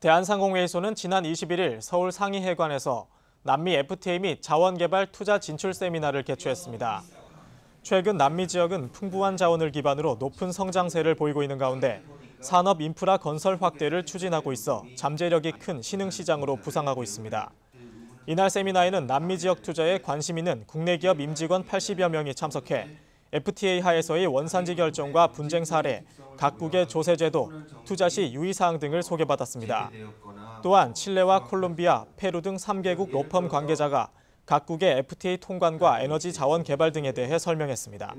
대한상공회의소는 지난 21일 서울 상의회관에서 남미 FTA 및 자원개발 투자 진출 세미나를 개최했습니다. 최근 남미 지역은 풍부한 자원을 기반으로 높은 성장세를 보이고 있는 가운데 산업 인프라 건설 확대를 추진하고 있어 잠재력이 큰 신흥시장으로 부상하고 있습니다. 이날 세미나에는 남미 지역 투자에 관심 있는 국내 기업 임직원 80여 명이 참석해 FTA 하에서의 원산지 결정과 분쟁 사례, 각국의 조세 제도, 투자 시 유의 사항 등을 소개받았습니다. 또한 칠레와 콜롬비아, 페루 등 3개국 로펌 관계자가 각국의 FTA 통관과 에너지 자원 개발 등에 대해 설명했습니다.